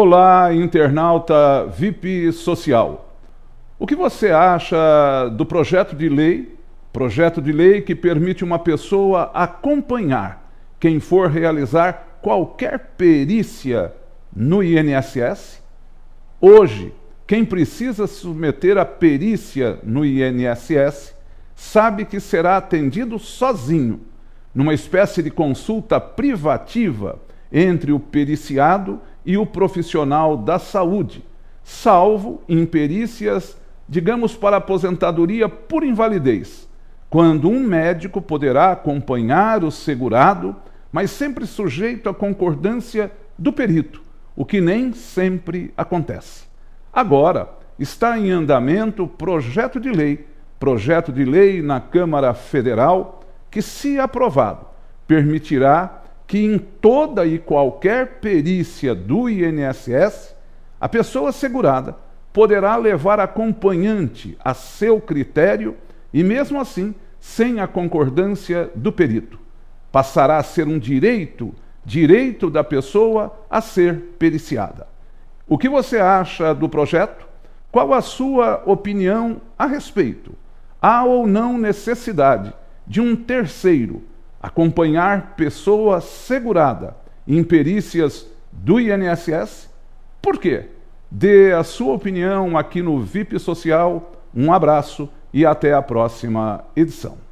Olá, internauta VIP Social. O que você acha do projeto de lei, projeto de lei que permite uma pessoa acompanhar quem for realizar qualquer perícia no INSS? Hoje, quem precisa se submeter a perícia no INSS sabe que será atendido sozinho, numa espécie de consulta privativa entre o periciado e o profissional da saúde, salvo imperícias, digamos, para aposentadoria por invalidez, quando um médico poderá acompanhar o segurado, mas sempre sujeito à concordância do perito, o que nem sempre acontece. Agora, está em andamento o projeto de lei, projeto de lei na Câmara Federal, que, se aprovado, permitirá que em toda e qualquer perícia do INSS, a pessoa segurada poderá levar acompanhante a seu critério e, mesmo assim, sem a concordância do perito. Passará a ser um direito, direito da pessoa a ser periciada. O que você acha do projeto? Qual a sua opinião a respeito? Há ou não necessidade de um terceiro acompanhar pessoa segurada em perícias do INSS? Por quê? Dê a sua opinião aqui no VIP Social. Um abraço e até a próxima edição.